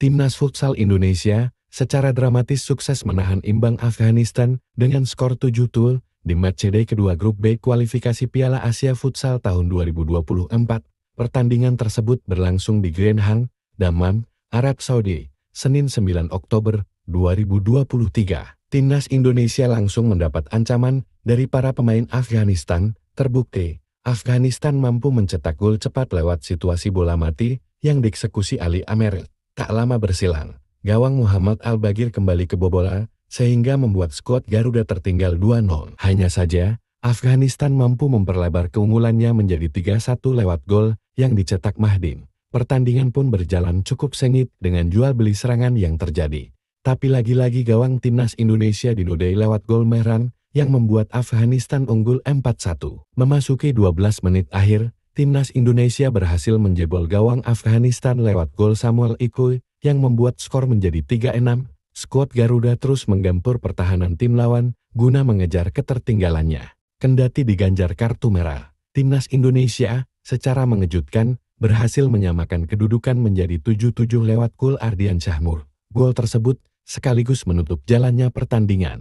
Timnas Futsal Indonesia secara dramatis sukses menahan imbang Afghanistan dengan skor 7 tul di match CD kedua grup B kualifikasi Piala Asia Futsal tahun 2024. Pertandingan tersebut berlangsung di Grand Hang, Damam, Arab Saudi, Senin 9 Oktober 2023. Timnas Indonesia langsung mendapat ancaman dari para pemain Afghanistan, terbukti. Afghanistan mampu mencetak gol cepat lewat situasi bola mati yang dieksekusi Ali Amerit. Tak lama bersilang, gawang Muhammad Al-Bagir kembali ke Bobola, sehingga membuat skuad Garuda tertinggal 2-0. Hanya saja, Afghanistan mampu memperlebar keunggulannya menjadi 3-1 lewat gol yang dicetak Mahdin. Pertandingan pun berjalan cukup sengit dengan jual beli serangan yang terjadi. Tapi lagi-lagi gawang timnas Indonesia dinodai lewat gol Mehran yang membuat Afghanistan unggul 4-1. Memasuki 12 menit akhir, timnas Indonesia berhasil menjebol gawang Afghanistan lewat gol Samuel Ikoy yang membuat skor menjadi 3-6. Skuad Garuda terus menggempur pertahanan tim lawan guna mengejar ketertinggalannya. Kendati diganjar kartu merah, timnas Indonesia secara mengejutkan berhasil menyamakan kedudukan menjadi 7-7 lewat gol Ardian Syahmur. Gol tersebut sekaligus menutup jalannya pertandingan.